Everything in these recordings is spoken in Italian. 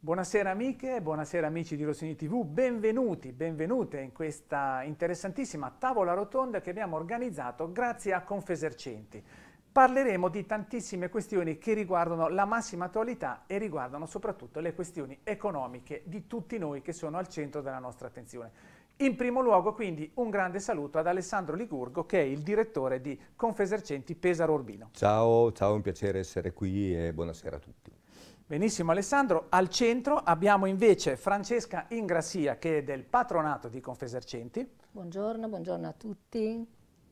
Buonasera amiche, buonasera amici di Rossini TV, benvenuti, benvenute in questa interessantissima tavola rotonda che abbiamo organizzato grazie a Confesercenti. Parleremo di tantissime questioni che riguardano la massima attualità e riguardano soprattutto le questioni economiche di tutti noi che sono al centro della nostra attenzione. In primo luogo quindi un grande saluto ad Alessandro Ligurgo che è il direttore di Confesercenti Pesaro Urbino. Ciao, ciao, un piacere essere qui e buonasera a tutti. Benissimo Alessandro, al centro abbiamo invece Francesca Ingrassia che è del patronato di Confesercenti. Buongiorno, buongiorno a tutti.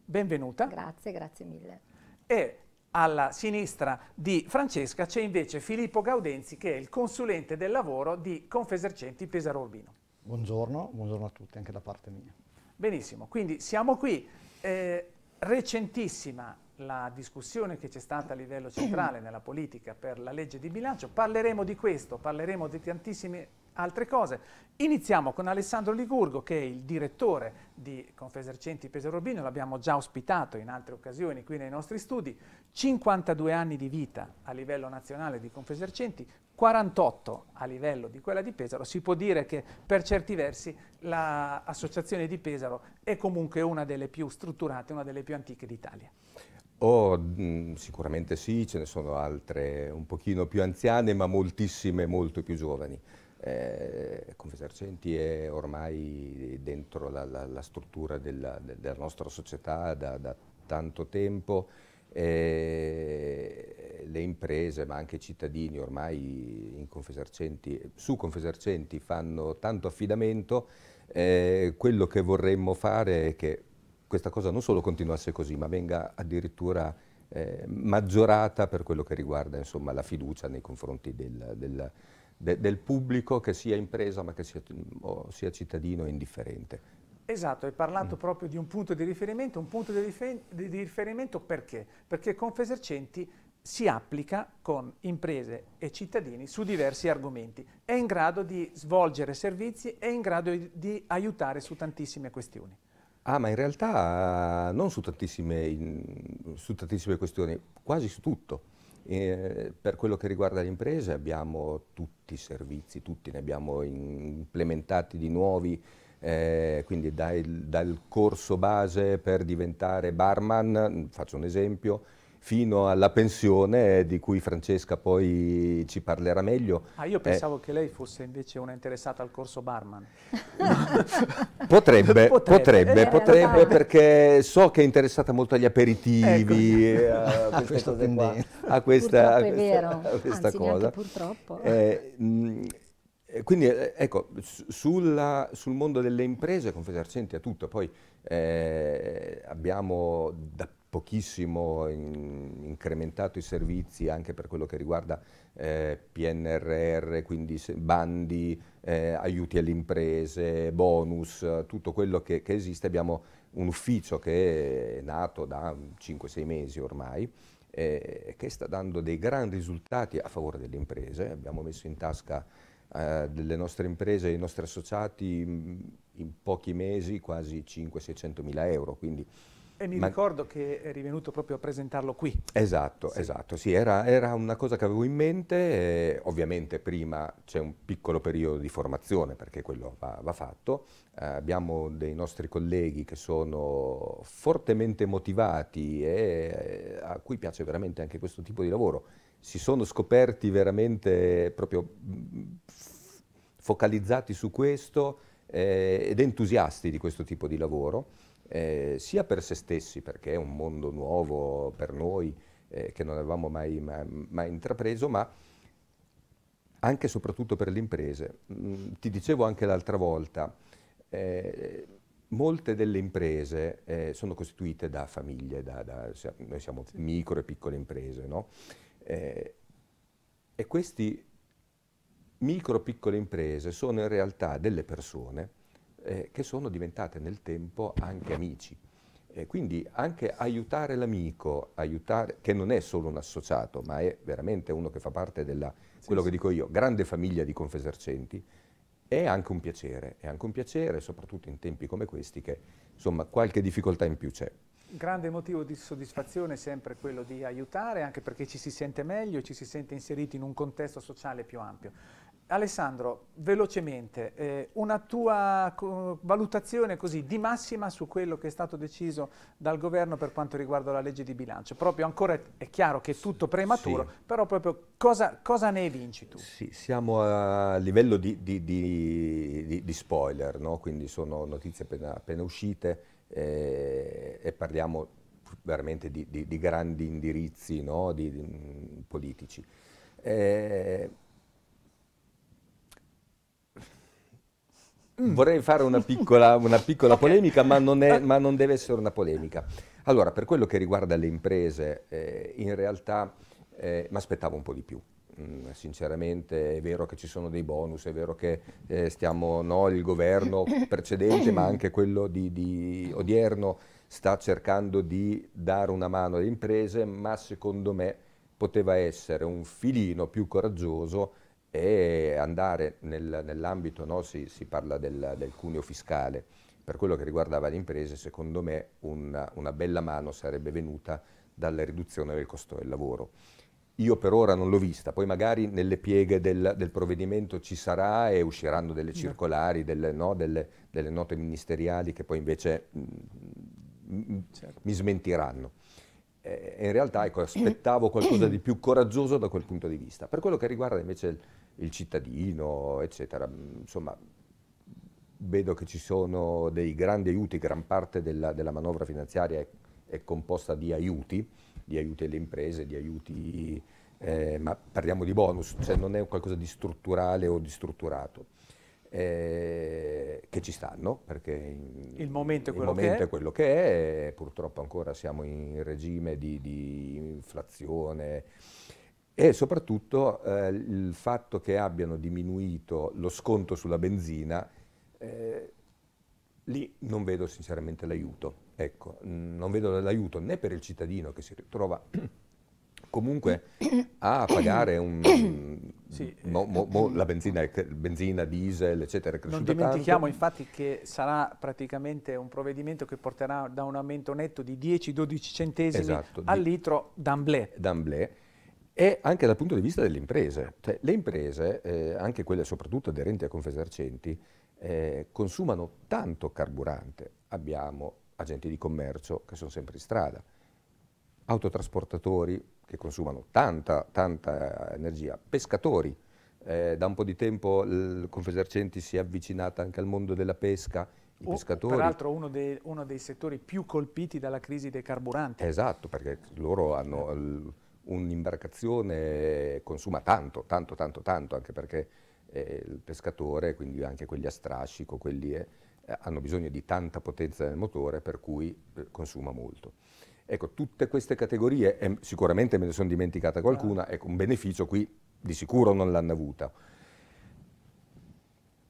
Benvenuta. Grazie, grazie mille. E alla sinistra di Francesca c'è invece Filippo Gaudenzi che è il consulente del lavoro di Confesercenti Pesaro Urbino. Buongiorno, buongiorno a tutti anche da parte mia. Benissimo, quindi siamo qui. Eh, recentissima la discussione che c'è stata a livello centrale nella politica per la legge di bilancio, parleremo di questo, parleremo di tantissime altre cose. Iniziamo con Alessandro Ligurgo che è il direttore di Confesercenti Pesaro Urbino, l'abbiamo già ospitato in altre occasioni qui nei nostri studi, 52 anni di vita a livello nazionale di Confesercenti, 48 a livello di quella di Pesaro, si può dire che per certi versi l'associazione di Pesaro è comunque una delle più strutturate, una delle più antiche d'Italia. Oh, sicuramente sì, ce ne sono altre un pochino più anziane, ma moltissime molto più giovani. Eh, Confesercenti è ormai dentro la, la, la struttura della, della, nostra società da, da tanto tempo. Eh, le imprese, ma anche i cittadini ormai Confesercenti, su Confesercenti fanno tanto affidamento. Eh, quello che vorremmo fare è che questa cosa non solo continuasse così, ma venga addirittura eh, maggiorata per quello che riguarda insomma, la fiducia nei confronti del, del, de, del, pubblico, che sia impresa ma che sia, sia cittadino e indifferente. Esatto, hai parlato mm. proprio di un punto di riferimento, un punto di, rifer di riferimento perché? Perché Confesercenti si applica con imprese e cittadini su diversi argomenti, è in grado di svolgere servizi, è in grado di aiutare su tantissime questioni. Ah, ma in realtà non su tantissime, su tantissime questioni, quasi su tutto. Eh, per quello che riguarda le imprese abbiamo tutti i servizi, tutti ne abbiamo implementati di nuovi, eh, quindi dal, dal corso base per diventare barman, faccio un esempio, fino alla pensione di cui Francesca poi ci parlerà meglio. Ah, io pensavo eh. che lei fosse invece una interessata al corso barman. potrebbe, potrebbe, potrebbe, eh, potrebbe eh, perché so che è interessata molto agli aperitivi, ecco. Eh, a, a, queste cose a questa, a questa, a questa Anzi, cosa. Purtroppo. Mh, eh, mm, quindi eh, ecco, sulla, sul mondo delle imprese Confesercenti è tutto, poi eh, abbiamo da pochissimo in, incrementato i servizi anche per quello che riguarda eh, PNRR, quindi bandi, eh, aiuti alle imprese, bonus, tutto quello che, che esiste. Abbiamo un ufficio che è nato da 5-6 mesi ormai, eh, che sta dando dei gran risultati a favore delle imprese. Abbiamo messo in tasca eh, delle nostre imprese, e dei nostri associati in pochi mesi quasi 5-600 mila euro, quindi e mi Ma... ricordo che eri venuto proprio a presentarlo qui. Esatto, sì. esatto, sì, era, era, una cosa che avevo in mente, ovviamente prima c'è un piccolo periodo di formazione perché quello va, va fatto, eh, abbiamo dei nostri colleghi che sono fortemente motivati e eh, a cui piace veramente anche questo tipo di lavoro, si sono scoperti veramente proprio mm, focalizzati su questo eh, ed entusiasti di questo tipo di lavoro eh, sia per se stessi, perché è un mondo nuovo per noi eh, che non avevamo mai, mai, mai, intrapreso, ma anche e soprattutto per le imprese. Mm, ti dicevo anche l'altra volta, eh, molte delle imprese eh, sono costituite da famiglie, da, da, noi siamo micro e piccole imprese, no? eh, e queste micro e piccole imprese sono in realtà delle persone eh, che sono diventate nel tempo anche amici. E quindi anche aiutare l'amico, che non è solo un associato, ma è veramente uno che fa parte della, sì, quello sì. che dico io, grande famiglia di Confesercenti, è anche un piacere, è anche un piacere, soprattutto in tempi come questi, che insomma qualche difficoltà in più c'è. Grande motivo di soddisfazione è sempre quello di aiutare, anche perché ci si sente meglio, ci si sente inseriti in un contesto sociale più ampio. Alessandro, velocemente, eh, una tua co valutazione così di massima su quello che è stato deciso dal governo per quanto riguarda la legge di bilancio. Proprio ancora è chiaro che è tutto prematuro, sì. però proprio cosa, cosa, ne vinci tu? Sì, siamo a livello di, di, di, di spoiler, no? quindi sono notizie appena, appena uscite eh, e parliamo veramente di, grandi indirizzi no? politici. Eh, Mm. Vorrei fare una piccola, una piccola okay. polemica, ma non, è, ma non, deve essere una polemica. Allora, per quello che riguarda le imprese, eh, in realtà eh, mi aspettavo un po' di più. Mm, sinceramente è vero che ci sono dei bonus, è vero che eh, stiamo, no, il governo precedente, ma anche quello di, di odierno, sta cercando di dare una mano alle imprese, ma secondo me poteva essere un filino più coraggioso e andare nel, nell'ambito, no, si, si, parla del, del, cuneo fiscale, per quello che riguardava le imprese, secondo me una, una bella mano sarebbe venuta dalla riduzione del costo del lavoro. Io per ora non l'ho vista, poi magari nelle pieghe del, del provvedimento ci sarà e usciranno delle circolari, delle, no, delle, delle note ministeriali che poi invece mh, mm, mm, certo. mi smentiranno. Eh, in realtà ecco, aspettavo qualcosa di più coraggioso da quel punto di vista. Per quello che riguarda invece il, il cittadino, eccetera. Insomma, vedo che ci sono dei grandi aiuti, gran parte della, della manovra finanziaria è, è, composta di aiuti, di aiuti alle imprese, di aiuti, eh, ma parliamo di bonus, cioè non è qualcosa di strutturale o di strutturato. Eh, che ci stanno perché in, il momento, è quello, il momento che è. è quello, che è. purtroppo ancora siamo in regime di, di inflazione e soprattutto eh, il fatto che abbiano diminuito lo sconto sulla benzina, eh, lì non vedo sinceramente l'aiuto. Ecco, non vedo l'aiuto né per il cittadino che si ritrova comunque a pagare un, sì, eh, mo, mo, mo, la benzina, benzina, diesel, eccetera. non dimentichiamo tanto. infatti che sarà praticamente un provvedimento che porterà da un aumento netto di 10-12 centesimi esatto, al di, litro d'amblè. D'amblè e anche dal punto di vista delle imprese. Cioè, le imprese, eh, anche quelle soprattutto aderenti a Confesercenti, eh, consumano tanto carburante. Abbiamo agenti di commercio che sono sempre in strada, autotrasportatori che consumano tanta, tanta energia, pescatori. Eh, da un po' di tempo il Confesercenti si è avvicinata anche al mondo della pesca, i pescatori. Peraltro uno, de, uno, dei settori più colpiti dalla crisi dei carburanti. Esatto, perché loro hanno... Il, un'imbarcazione consuma tanto, tanto, tanto, tanto, anche perché eh, il pescatore, quindi anche quelli a strascico, quelli eh, hanno bisogno di tanta potenza del motore per cui eh, consuma molto. Ecco, tutte queste categorie, e sicuramente me ne sono dimenticata qualcuna, certo. ecco, un beneficio qui di sicuro non l'hanno avuta.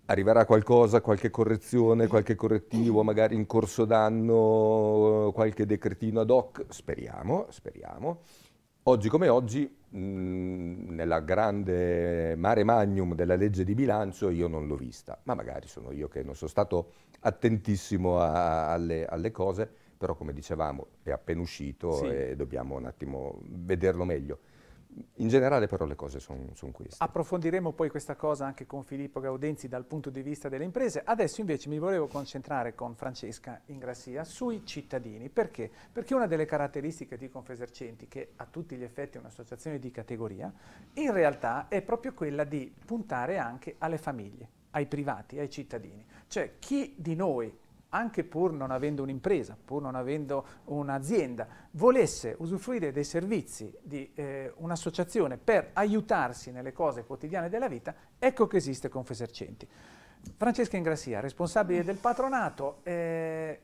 Arriverà qualcosa, qualche correzione, qualche correttivo, magari in corso d'anno qualche decretino ad hoc, speriamo, speriamo. Oggi come oggi, mh, mm, nella grande mare magnum della legge di bilancio, io non l'ho vista, ma magari sono io che non sono stato attentissimo a, a, alle, alle, cose, però come dicevamo è appena uscito sì. e dobbiamo un attimo vederlo meglio. In generale però le cose sono son queste. Approfondiremo poi questa cosa anche con Filippo Gaudenzi dal punto di vista delle imprese. Adesso invece mi volevo concentrare con Francesca Ingrassia sui cittadini. Perché? Perché una delle caratteristiche di Confesercenti, che a tutti gli effetti è un'associazione di categoria, in realtà è proprio quella di puntare anche alle famiglie ai privati, ai cittadini. Cioè chi di noi anche pur non avendo un'impresa, pur non avendo un'azienda, volesse usufruire dei servizi di eh, un'associazione per aiutarsi nelle cose quotidiane della vita, ecco che esiste Confesercenti. Francesca Ingrassia, responsabile del patronato, eh,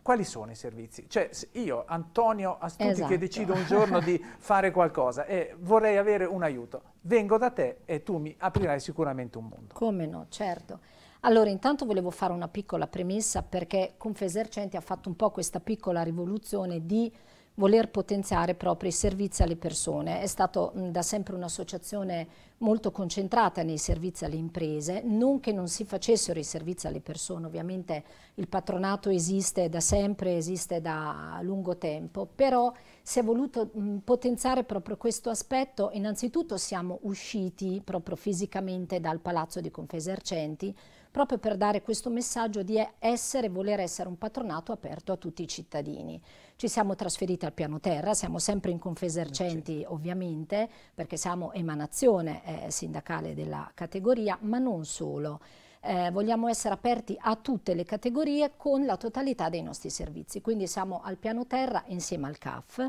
quali sono i servizi? Cioè io, Antonio Astuti, esatto. che decido un giorno di fare qualcosa e vorrei avere un aiuto, vengo da te e tu mi aprirai sicuramente un mondo. Come no, certo. Allora, intanto volevo fare una piccola premessa perché Confesercenti ha fatto un po' questa piccola rivoluzione di voler potenziare proprio i servizi alle persone. È stata da sempre un'associazione molto concentrata nei servizi alle imprese, non che non si facessero i servizi alle persone, ovviamente il patronato esiste da sempre, esiste da lungo tempo, però si è voluto mh, potenziare proprio questo aspetto. Innanzitutto siamo usciti proprio fisicamente dal Palazzo di Confesercenti, proprio per dare questo messaggio di essere e voler essere un patronato aperto a tutti i cittadini. Ci siamo trasferiti al piano terra, siamo sempre in Confesercenti certo. ovviamente, perché siamo emanazione eh, sindacale della categoria, ma non solo. Eh, vogliamo essere aperti a tutte le categorie con la totalità dei nostri servizi. Quindi siamo al piano terra insieme al CAF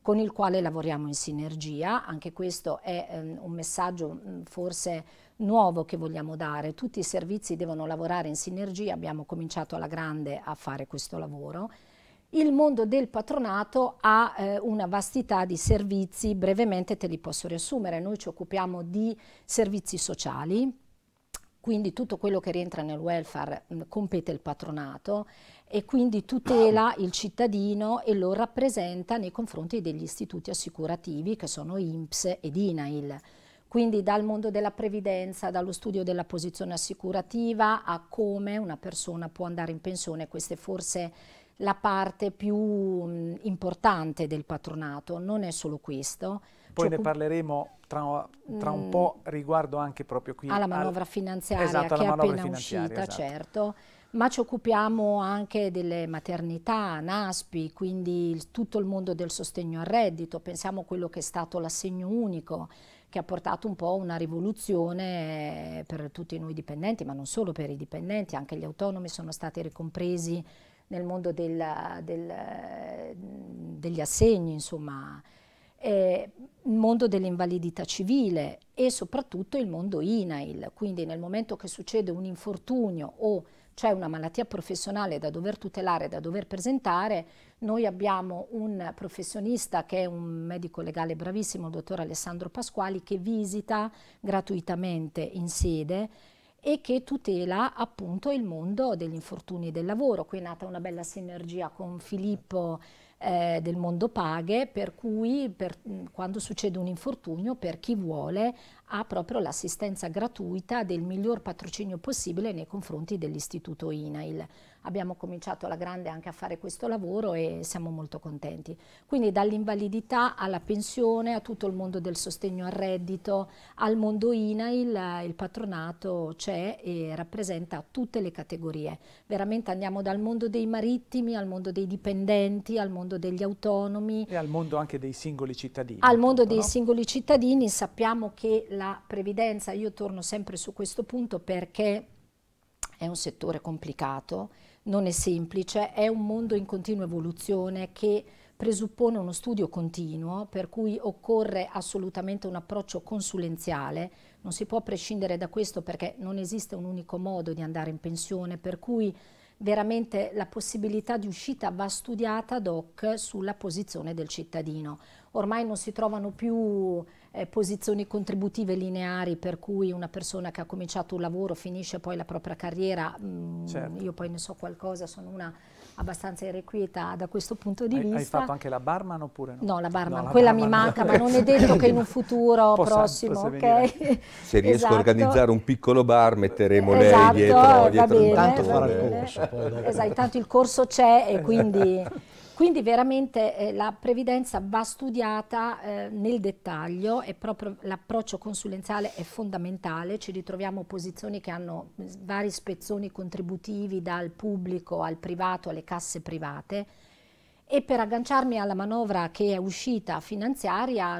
con il quale lavoriamo in sinergia, anche questo è ehm, un messaggio mh, forse nuovo che vogliamo dare. Tutti i servizi devono lavorare in sinergia, abbiamo cominciato alla grande a fare questo lavoro. Il mondo del patronato ha eh, una vastità di servizi, brevemente te li posso riassumere. Noi ci occupiamo di servizi sociali, quindi tutto quello che rientra nel welfare mh, mm, compete il patronato e quindi tutela il cittadino e lo rappresenta nei confronti degli istituti assicurativi che sono INPS ed INAIL quindi dal mondo della previdenza, dallo studio della posizione assicurativa a come una persona può andare in pensione, questa è forse la parte più mh, mm, importante del patronato, non è solo questo. Poi cioè, ne parleremo tra, tra, un mm. po' riguardo anche proprio qui alla manovra finanziaria esatto, che è appena uscita, esatto. certo. Ma ci occupiamo anche delle maternità, NASPI, quindi il, tutto il mondo del sostegno al reddito, pensiamo a quello che è stato l'assegno unico, che ha portato un po' una rivoluzione per tutti noi dipendenti, ma non solo per i dipendenti, anche gli autonomi sono stati ricompresi nel mondo del, del, degli assegni, insomma, eh, il mondo dell'invalidità civile e soprattutto il mondo INAIL, quindi nel momento che succede un infortunio o c'è una malattia professionale da dover tutelare, da dover presentare, noi abbiamo un professionista che è un medico legale bravissimo, il dottor Alessandro Pasquali, che visita gratuitamente in sede e che tutela appunto il mondo degli infortuni del lavoro. Qui è nata una bella sinergia con Filippo eh, del mondo paghe, per cui per, mm, quando succede un infortunio per chi vuole ha proprio l'assistenza gratuita del miglior patrocinio possibile nei confronti dell'istituto INAIL abbiamo cominciato alla grande anche a fare questo lavoro e siamo molto contenti. Quindi dall'invalidità alla pensione, a tutto il mondo del sostegno al reddito, al mondo INAIL, il patronato c'è e rappresenta tutte le categorie. Veramente andiamo dal mondo dei marittimi al mondo dei dipendenti, al mondo degli autonomi. E al mondo anche dei singoli cittadini. Al mondo tutto, dei no? singoli cittadini sappiamo che la previdenza, io torno sempre su questo punto perché è un settore complicato non è semplice, è un mondo in continua evoluzione che presuppone uno studio continuo, per cui occorre assolutamente un approccio consulenziale, non si può prescindere da questo perché non esiste un unico modo di andare in pensione, per cui veramente la possibilità di uscita va studiata ad hoc sulla posizione del cittadino. Ormai non si trovano più eh, posizioni contributive lineari per cui una persona che ha cominciato un lavoro finisce poi la propria carriera, mh, mm, certo. io poi ne so qualcosa, sono una abbastanza irrequieta da questo punto di hai, vista. Hai fatto anche la barman oppure no? No, la barman, no, la quella barman mi manca, ma non è detto che in un futuro possa, prossimo, possa okay? Se riesco esatto. a organizzare un piccolo bar metteremo esatto, lei dietro, dietro bene, il bar. il corso. Poi Esatto, intanto il corso c'è e quindi... Quindi veramente eh, la previdenza va studiata eh, nel dettaglio e proprio l'approccio consulenziale è fondamentale, ci ritroviamo posizioni che hanno mm, vari spezzoni contributivi dal pubblico al privato, alle casse private, e per agganciarmi alla manovra che è uscita finanziaria,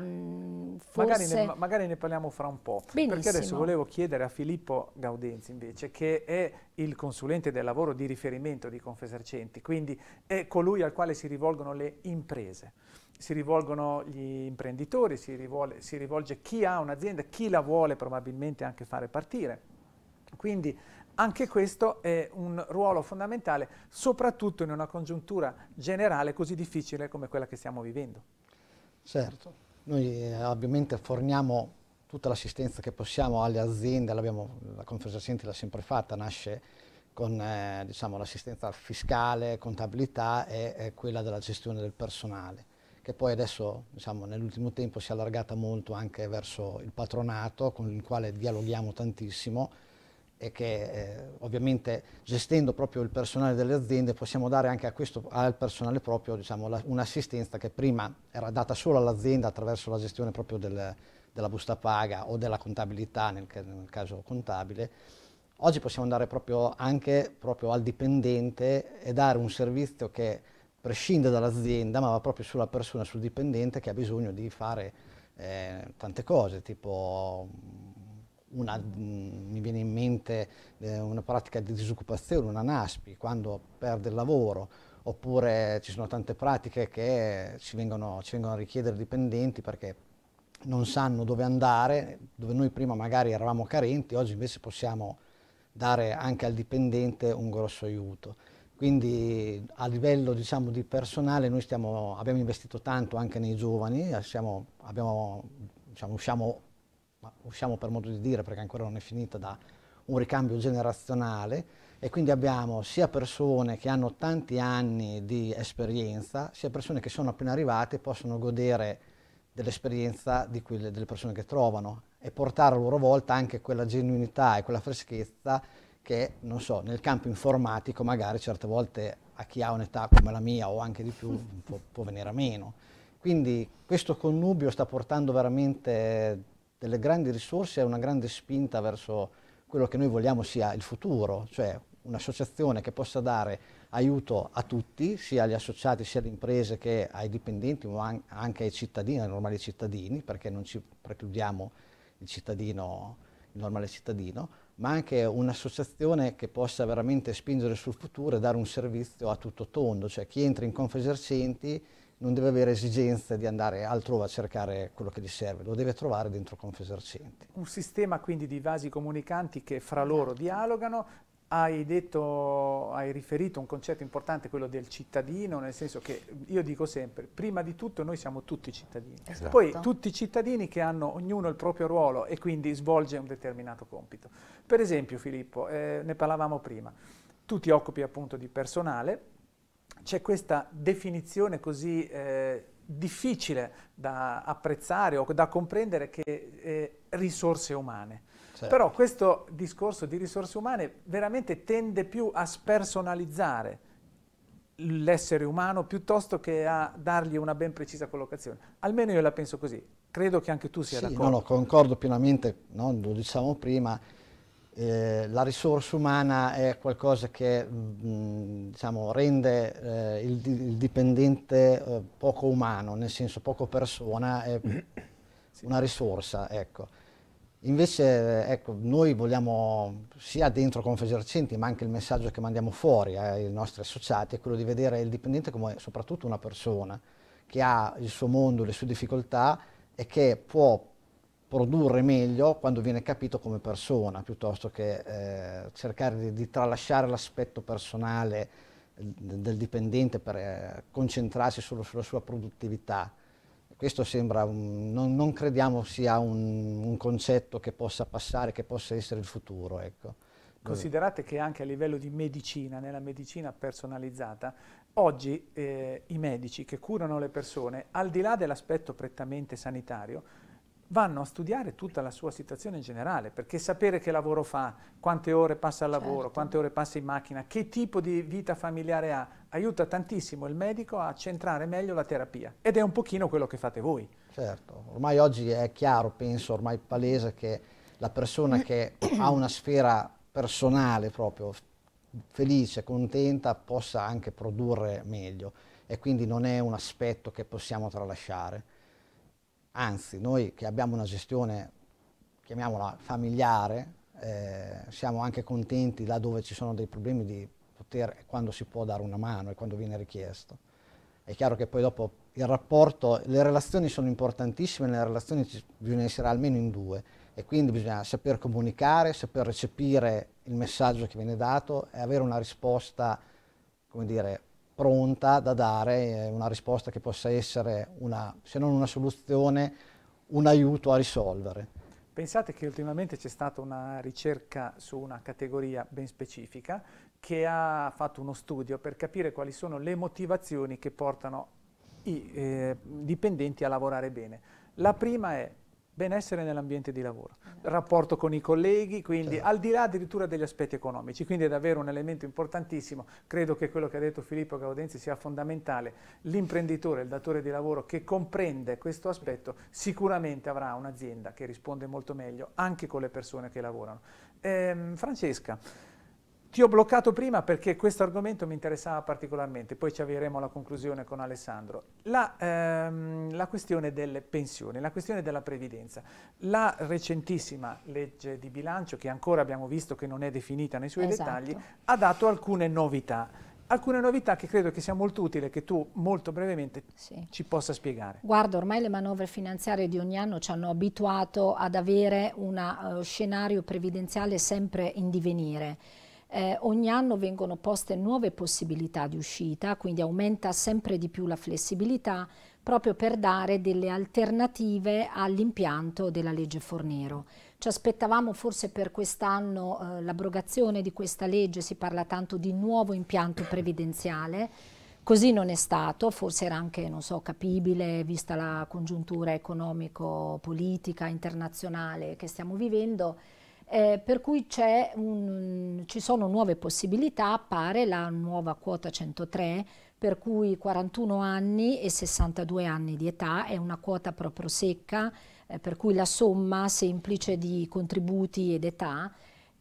forse... Mm, magari ne, magari ne parliamo fra un po', Benissimo. perché adesso volevo chiedere a Filippo Gaudenzi invece, che è il consulente del lavoro di riferimento di Confesercenti, quindi è colui al quale si rivolgono le imprese si rivolgono gli imprenditori, si, rivolge, si rivolge chi ha un'azienda, chi la vuole probabilmente anche fare partire. Quindi anche questo è un ruolo fondamentale, soprattutto in una congiuntura generale così difficile come quella che stiamo vivendo. Certo, noi eh, ovviamente forniamo tutta l'assistenza che possiamo alle aziende, la Conferenza Senti l'ha sempre fatta, nasce con eh, diciamo, l'assistenza fiscale, contabilità e, e quella della gestione del personale, che poi adesso diciamo, nell'ultimo tempo si è allargata molto anche verso il patronato con il quale dialoghiamo tantissimo e che eh, ovviamente gestendo proprio il personale delle aziende possiamo dare anche a questo, al personale proprio diciamo, la, un'assistenza che prima era data solo all'azienda attraverso la gestione proprio del, della busta paga o della contabilità nel, nel, caso contabile. Oggi possiamo andare proprio anche proprio al dipendente e dare un servizio che prescinde dall'azienda ma va proprio sulla persona, sul dipendente che ha bisogno di fare eh, tante cose tipo una, mm, mi viene in mente eh, una pratica di disoccupazione, una NASPI, quando perde il lavoro, oppure ci sono tante pratiche che ci vengono, ci vengono a richiedere dipendenti perché non sanno dove andare, dove noi prima magari eravamo carenti, oggi invece possiamo dare anche al dipendente un grosso aiuto. Quindi a livello diciamo, di personale noi stiamo, abbiamo investito tanto anche nei giovani, siamo, abbiamo, diciamo, usciamo ma usciamo per modo di dire perché ancora non è finita, da un ricambio generazionale e quindi abbiamo sia persone che hanno tanti anni di esperienza, sia persone che sono appena arrivate e possono godere dell'esperienza delle persone che trovano e portare a loro volta anche quella genuinità e quella freschezza che, non so, nel campo informatico magari certe volte a chi ha un'età come la mia o anche di più può, può venire a meno. Quindi questo connubio sta portando veramente delle grandi risorse e una grande spinta verso quello che noi vogliamo sia il futuro, cioè un'associazione che possa dare aiuto a tutti, sia agli associati, sia alle imprese che ai dipendenti, ma anche ai cittadini, ai normali cittadini, perché non ci precludiamo il cittadino, il normale cittadino, ma anche un'associazione che possa veramente spingere sul futuro e dare un servizio a tutto tondo, cioè chi entra in Confesercenti non deve avere esigenze di andare altrove a cercare quello che gli serve, lo deve trovare dentro Confesercenti. Un sistema quindi di vasi comunicanti che fra loro dialogano, hai, detto, hai riferito un concetto importante, quello del cittadino, nel senso che io dico sempre, prima di tutto noi siamo tutti cittadini, esatto. poi tutti cittadini che hanno ognuno il proprio ruolo e quindi svolge un determinato compito. Per esempio Filippo, eh, ne parlavamo prima, tu ti occupi appunto di personale, c'è questa definizione così eh, difficile da apprezzare o da comprendere che eh, risorse umane. Certo. Però questo discorso di risorse umane veramente tende più a spersonalizzare l'essere umano piuttosto che a dargli una ben precisa collocazione. Almeno io la penso così. Credo che anche tu sia sì, d'accordo. No, no, concordo pienamente, no? lo diciamo prima eh, la risorsa umana è qualcosa che mh, mm, diciamo, rende eh, il, il, dipendente eh, poco umano, nel senso poco persona, è sì. una risorsa. Ecco. Invece ecco, noi vogliamo, sia dentro Confesercenti, ma anche il messaggio che mandiamo fuori ai nostri associati, è quello di vedere il dipendente come soprattutto una persona che ha il suo mondo, le sue difficoltà e che può produrre meglio quando viene capito come persona, piuttosto che eh, cercare di, di tralasciare l'aspetto personale del, eh, del dipendente per eh, concentrarsi solo sulla sua produttività. Questo sembra, un, non, non, crediamo sia un, un, concetto che possa passare, che possa essere il futuro. Ecco. Considerate che anche a livello di medicina, nella medicina personalizzata, oggi eh, i medici che curano le persone, al di là dell'aspetto prettamente sanitario, vanno a studiare tutta la sua situazione in generale, perché sapere che lavoro fa, quante ore passa al lavoro, certo. quante ore passa in macchina, che tipo di vita familiare ha, aiuta tantissimo il medico a centrare meglio la terapia. Ed è un pochino quello che fate voi. Certo, ormai oggi è chiaro, penso, ormai palese che la persona che ha una sfera personale proprio felice, contenta, possa anche produrre meglio e quindi non è un aspetto che possiamo tralasciare. Anzi, noi che abbiamo una gestione, chiamiamola familiare, eh, siamo anche contenti là dove ci sono dei problemi di poter, quando si può dare una mano e quando viene richiesto. È chiaro che poi dopo il rapporto, le relazioni sono importantissime, nelle relazioni ci, bisogna essere almeno in due e quindi bisogna saper comunicare, saper recepire il messaggio che viene dato e avere una risposta, come dire, pronta da dare eh, una risposta che possa essere, una, se non una soluzione, un aiuto a risolvere. Pensate che ultimamente c'è stata una ricerca su una categoria ben specifica che ha fatto uno studio per capire quali sono le motivazioni che portano i eh, dipendenti a lavorare bene. La prima è benessere nell'ambiente di lavoro, rapporto con i colleghi, quindi certo. al di là addirittura degli aspetti economici, quindi è davvero un elemento importantissimo, credo che quello che ha detto Filippo Gaudenzi sia fondamentale, l'imprenditore, il datore di lavoro che comprende questo aspetto sicuramente avrà un'azienda che risponde molto meglio anche con le persone che lavorano. Ehm, Francesca, ti ho bloccato prima perché questo argomento mi interessava particolarmente, poi ci avvieremo alla conclusione con Alessandro. La, ehm, la, questione delle pensioni, la questione della previdenza. La recentissima legge di bilancio, che ancora abbiamo visto che non è definita nei suoi esatto. dettagli, ha dato alcune novità. Alcune novità che credo che sia molto utile che tu molto brevemente sì. ci possa spiegare. Guarda, ormai le manovre finanziarie di ogni anno ci hanno abituato ad avere uno uh, eh, scenario previdenziale sempre in divenire eh, ogni anno vengono poste nuove possibilità di uscita, quindi aumenta sempre di più la flessibilità proprio per dare delle alternative all'impianto della legge Fornero. Ci aspettavamo forse per quest'anno eh, l'abrogazione di questa legge, si parla tanto di nuovo impianto previdenziale, Così non è stato, forse era anche, non so, capibile vista la congiuntura economico-politica internazionale che stiamo vivendo, eh, per cui un, ci sono nuove possibilità, appare la nuova quota 103, per cui 41 anni e 62 anni di età è una quota proprio secca, eh, per cui la somma semplice di contributi ed età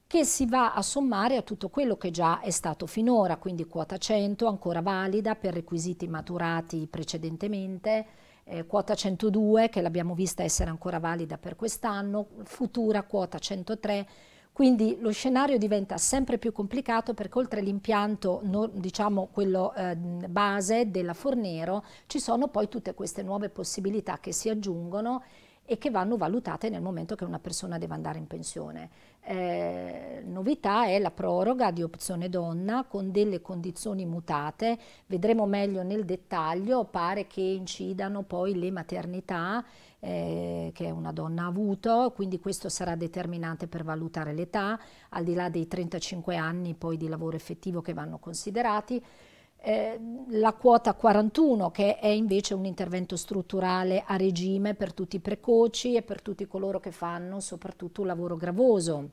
che si va a sommare a tutto quello che già è stato finora, quindi quota 100 ancora valida per requisiti maturati precedentemente, eh, quota 102 che l'abbiamo vista essere ancora valida per quest'anno, futura quota 103, quindi lo scenario diventa sempre più complicato perché oltre all'impianto, diciamo quello eh, base della Fornero, ci sono poi tutte queste nuove possibilità che si aggiungono e che vanno valutate nel momento che una persona deve andare in pensione. Eh, novità è la proroga di opzione donna con delle condizioni mutate, vedremo meglio nel dettaglio, pare che incidano poi le maternità eh, che una donna ha avuto, quindi questo sarà determinante per valutare l'età, al di là dei 35 anni poi di lavoro effettivo che vanno considerati. Ehm, la quota 41 che è invece un intervento strutturale a regime per tutti i precoci e per tutti coloro che fanno soprattutto un lavoro gravoso.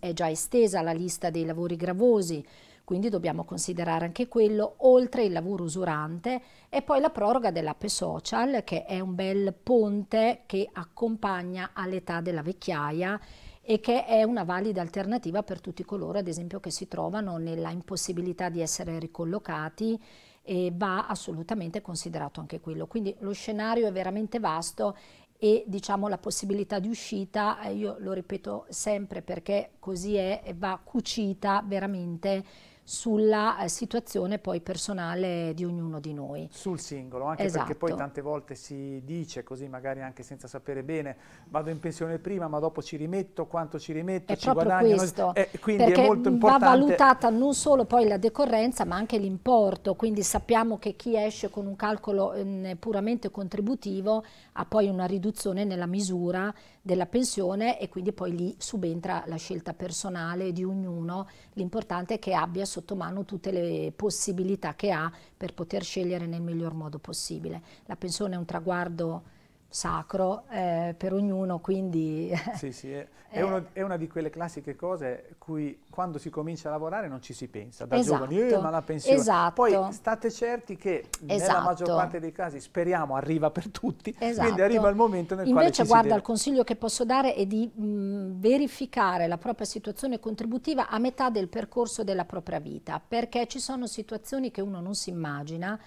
È già estesa la lista dei lavori gravosi, quindi dobbiamo considerare anche quello, oltre il lavoro usurante e poi la proroga dell'ape social che è un bel ponte che accompagna all'età della vecchiaia e che è una valida alternativa per tutti coloro, ad esempio, che si trovano nella impossibilità di essere ricollocati e va assolutamente considerato anche quello. Quindi lo scenario è veramente vasto e diciamo la possibilità di uscita, eh, io lo ripeto sempre perché così è, va cucita veramente sulla eh, situazione poi personale di ognuno di noi. Sul singolo, anche esatto. perché poi esatto. tante volte si dice così, magari anche senza sapere bene, vado in pensione prima ma dopo ci rimetto, quanto ci rimetto, è ci guadagno. Questo, eh, quindi è molto importante. Va valutata non solo poi la decorrenza ma anche l'importo, quindi sappiamo che chi esce con un calcolo eh, puramente contributivo ha poi una riduzione nella misura della pensione e quindi poi lì subentra la scelta personale di ognuno, l'importante è che abbia sotto mano tutte le possibilità che ha per poter scegliere nel miglior modo possibile. La pensione è un traguardo sacro eh, per ognuno, quindi... sì, sì, è, è, uno, è, una di quelle classiche cose cui quando si comincia a lavorare non ci si pensa, da esatto, giovani, eh, ma la pensione... Esatto. Poi state certi che esatto. nella maggior parte dei casi, speriamo, arriva per tutti, esatto. quindi arriva il momento nel Invece, quale Invece, guarda, il consiglio che posso dare è di mh, mm, verificare la propria situazione contributiva a metà del percorso della propria vita, perché ci sono situazioni che uno non si immagina,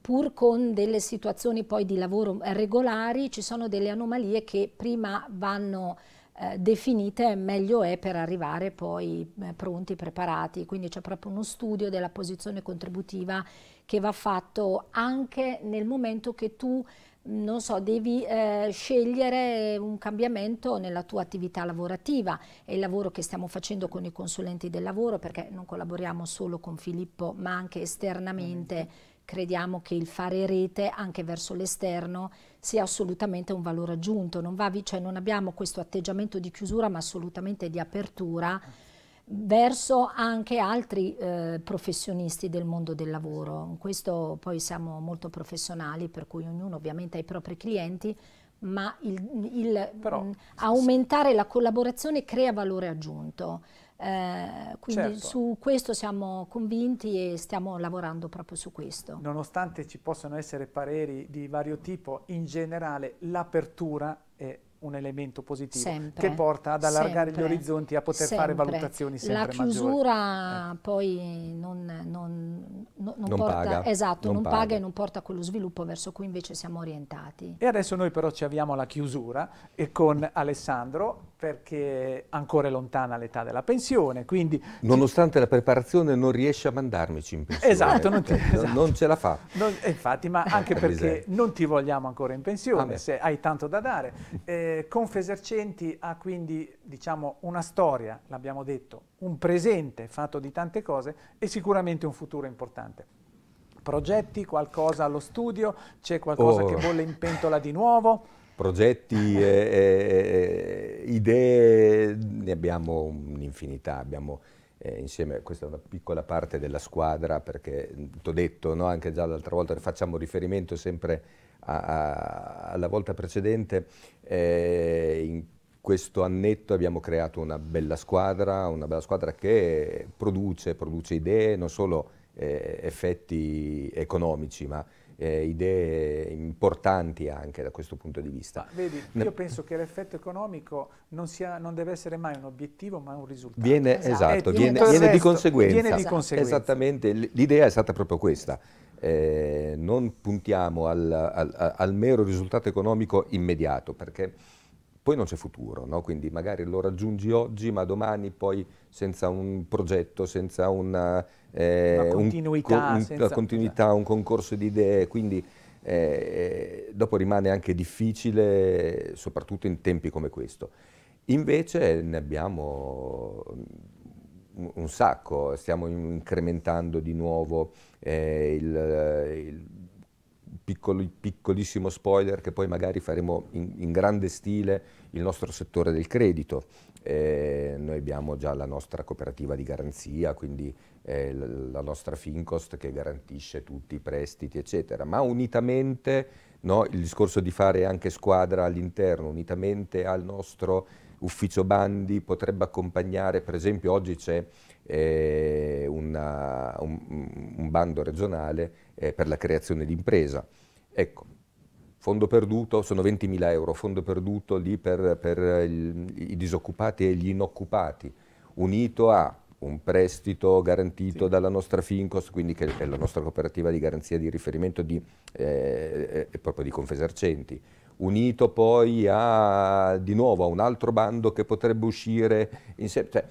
pur con delle situazioni poi di lavoro eh, regolari, ci sono delle anomalie che prima vanno eh, definite meglio è per arrivare poi eh, pronti, preparati, quindi c'è proprio uno studio della posizione contributiva che va fatto anche nel momento che tu non so, devi eh, scegliere un cambiamento nella tua attività lavorativa, è il lavoro che stiamo facendo con i consulenti del lavoro perché non collaboriamo solo con Filippo ma anche esternamente ehm, crediamo che il fare rete anche verso l'esterno sia assolutamente un valore aggiunto, non, va, cioè non abbiamo questo atteggiamento di chiusura ma assolutamente di apertura verso anche altri eh, professionisti del mondo del lavoro. In questo poi siamo molto professionali, per cui ognuno ovviamente ha i propri clienti, ma il, il, Però, mh, aumentare la collaborazione crea valore aggiunto. Eh, quindi certo. su questo siamo convinti e stiamo lavorando proprio su questo. Nonostante ci possano essere pareri di vario tipo, in generale l'apertura è un elemento positivo sempre, che porta ad allargare sempre, gli orizzonti a poter sempre. fare valutazioni sempre maggiori. La chiusura maggiori. Ecco. poi non, non, non, non porta, paga. Esatto, non, paga. paga. e non porta a quello sviluppo verso cui invece siamo orientati. E adesso noi però ci avviamo alla chiusura e con Alessandro perché ancora è lontana l'età della pensione, quindi... Nonostante la preparazione non riesce a mandarmici in pensione. Esatto, non, ti, eh, esatto. non ce la fa. Non, eh, infatti, ma eh, anche perché non ti vogliamo ancora in pensione, se hai tanto da dare. Eh, Confesercenti ha quindi, diciamo, una storia, l'abbiamo detto, un presente fatto di tante cose e sicuramente un futuro importante progetti, qualcosa allo studio, c'è qualcosa oh. che bolle in pentola di nuovo? progetti, e, e, idee, ne abbiamo un'infinità, abbiamo eh, insieme, questa è una piccola parte della squadra perché mm, ti ho detto no, anche già l'altra volta, facciamo riferimento sempre a, a, alla volta precedente, eh, in questo annetto abbiamo creato una bella squadra, una bella squadra che produce, produce idee, non solo eh, effetti economici, ma eh, idee importanti anche da questo punto di vista. Ma vedi, io penso che l'effetto economico non, sia, non, deve essere mai un obiettivo ma un risultato. Viene, esatto, esatto viene, viene, di conseguenza. Viene di conseguenza. Esattamente, l'idea è stata proprio questa. Eh, non puntiamo al, al, al, mero risultato economico immediato perché poi non c'è futuro, no? quindi magari lo raggiungi oggi ma domani poi senza un progetto, senza una, eh, una continuità, un, un, senza... una continuità esatto. un concorso di idee, quindi eh, eh, dopo rimane anche difficile soprattutto in tempi come questo. Invece ne abbiamo un, mm, un sacco, stiamo incrementando di nuovo eh, il, il piccoli, piccolissimo spoiler che poi magari faremo in, in, grande stile il nostro settore del credito. Eh, noi abbiamo già la nostra cooperativa di garanzia, quindi eh, la nostra Fincost che garantisce tutti i prestiti, eccetera. Ma unitamente no, il discorso di fare anche squadra all'interno, unitamente al nostro ufficio bandi potrebbe accompagnare, per esempio oggi c'è eh, una, un, un bando regionale eh, per la creazione di impresa. Ecco, fondo perduto, sono 20.000 euro, fondo perduto lì per, per il, i disoccupati e gli inoccupati, unito a un prestito garantito sì. dalla nostra Fincos, quindi che è la nostra cooperativa di garanzia di riferimento di, eh, eh, eh proprio di Confesercenti, unito poi a, di nuovo a un altro bando che potrebbe uscire in cioè,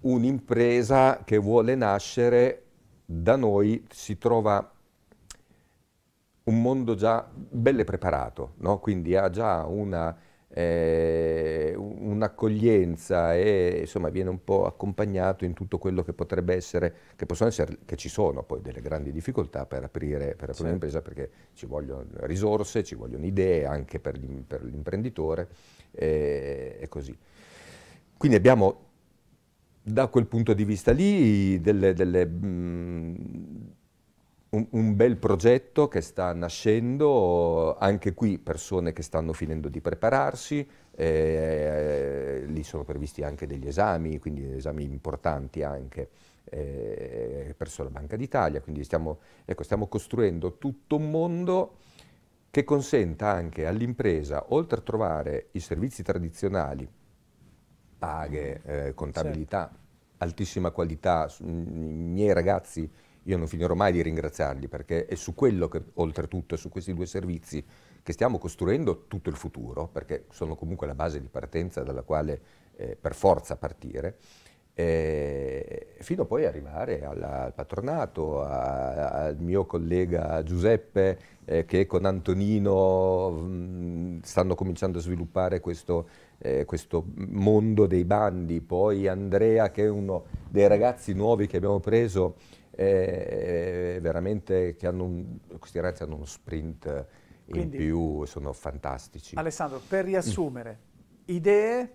un'impresa che vuole nascere da noi si trova un mondo già belle preparato, no? quindi ha già una, eh, un'accoglienza e insomma viene un po' accompagnato in tutto quello che potrebbe essere, che possono essere, che ci sono poi delle grandi difficoltà per aprire, per aprire certo. un'impresa perché ci vogliono risorse, ci vogliono idee anche per, per l'imprenditore eh, e così. Quindi abbiamo da quel punto di vista lì delle, delle, um, un, un, bel progetto che sta nascendo, anche qui persone che stanno finendo di prepararsi, eh, eh, lì sono previsti anche degli esami, quindi esami importanti anche eh, presso la Banca d'Italia, quindi stiamo, ecco, stiamo costruendo tutto un mondo che consenta anche all'impresa, oltre a trovare i servizi tradizionali, paghe, eh, contabilità, certo. altissima qualità. Mm, I miei ragazzi, io non finirò mai di ringraziarli perché è su quello che, oltretutto, su questi due servizi che stiamo costruendo tutto il futuro, perché sono comunque la base di partenza dalla quale eh, per forza partire eh, fino poi ad arrivare alla, al patronato, a, al mio collega Giuseppe eh, che con Antonino mh, mm, stanno cominciando a sviluppare questo, eh, questo, mondo dei bandi, poi Andrea che è uno dei ragazzi nuovi che abbiamo preso, eh, eh, veramente un, questi ragazzi hanno uno sprint Quindi, in più, sono fantastici. Alessandro, per riassumere, mm. idee,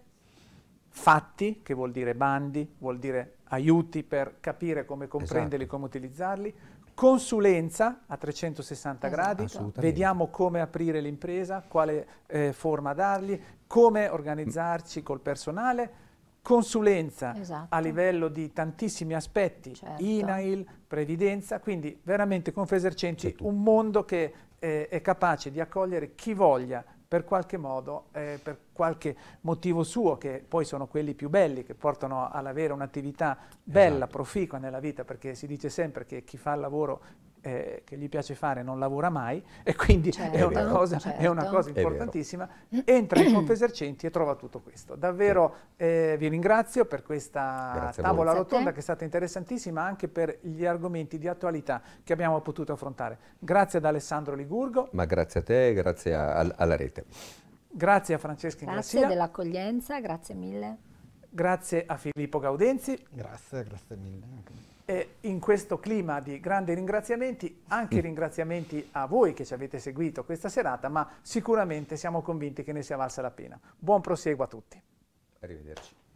fatti, che vuol dire bandi, vuol dire aiuti per capire come esatto. comprenderli, esatto. come utilizzarli, consulenza a 360 esatto. gradi, vediamo come aprire l'impresa, quale eh, forma dargli, come organizzarci col personale, consulenza esatto. a livello di tantissimi aspetti, certo. INAIL, previdenza, quindi veramente Confesercenti un mondo che eh, è capace di accogliere chi voglia per qualche modo, eh, per qualche motivo suo, che poi sono quelli più belli, che portano all'avere un'attività bella, esatto. proficua nella vita, perché si dice sempre che chi fa il lavoro eh, che gli piace fare non lavora mai e quindi certo, è, una certo, cosa, certo. è, una certo. cosa, importantissima, entra in Confesercenti e trova tutto questo. Davvero eh, vi ringrazio per questa Grazie tavola rotonda che è stata interessantissima anche per gli argomenti di attualità che abbiamo potuto affrontare. Grazie ad Alessandro Ligurgo. Ma grazie a te grazie a, a, alla rete. Grazie a Francesca Ingrassia. Grazie dell'accoglienza, grazie mille. Grazie a Filippo Gaudenzi. Grazie, grazie mille. E in questo clima di grandi ringraziamenti, anche mm. ringraziamenti a voi che ci avete seguito questa serata, ma sicuramente siamo convinti che ne sia valsa la pena. Buon proseguo a tutti. Arrivederci.